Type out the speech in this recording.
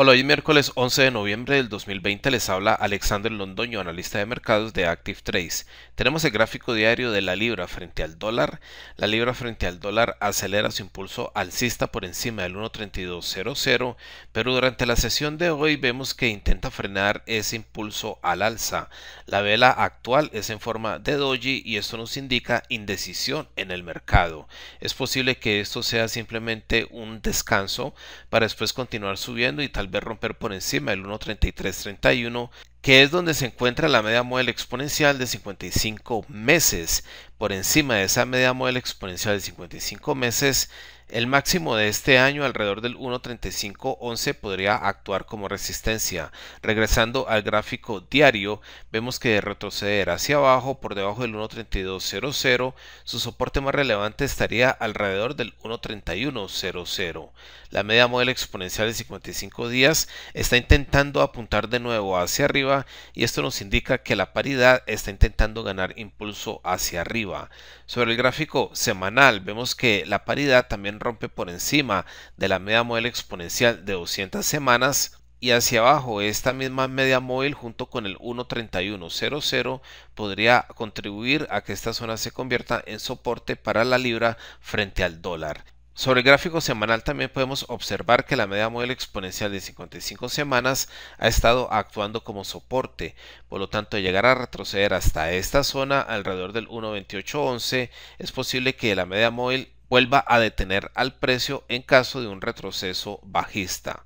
Hola, hoy miércoles 11 de noviembre del 2020 les habla Alexander Londoño, analista de mercados de Active Tenemos el gráfico diario de la libra frente al dólar. La libra frente al dólar acelera su impulso alcista por encima del 1.3200, pero durante la sesión de hoy vemos que intenta frenar ese impulso al alza. La vela actual es en forma de doji y esto nos indica indecisión en el mercado. Es posible que esto sea simplemente un descanso para después continuar subiendo y tal vez de romper por encima del 1.33.31 que es donde se encuentra la media modelo exponencial de 55 meses. Por encima de esa media modelo exponencial de 55 meses, el máximo de este año alrededor del 1.3511 podría actuar como resistencia. Regresando al gráfico diario, vemos que de retroceder hacia abajo por debajo del 1.3200, su soporte más relevante estaría alrededor del 1.3100. La media modelo exponencial de 55 días está intentando apuntar de nuevo hacia arriba y esto nos indica que la paridad está intentando ganar impulso hacia arriba. Sobre el gráfico semanal vemos que la paridad también rompe por encima de la media móvil exponencial de 200 semanas y hacia abajo esta misma media móvil junto con el 1.3100 podría contribuir a que esta zona se convierta en soporte para la libra frente al dólar. Sobre el gráfico semanal también podemos observar que la media móvil exponencial de 55 semanas ha estado actuando como soporte, por lo tanto llegar a retroceder hasta esta zona alrededor del 1.2811 es posible que la media móvil vuelva a detener al precio en caso de un retroceso bajista.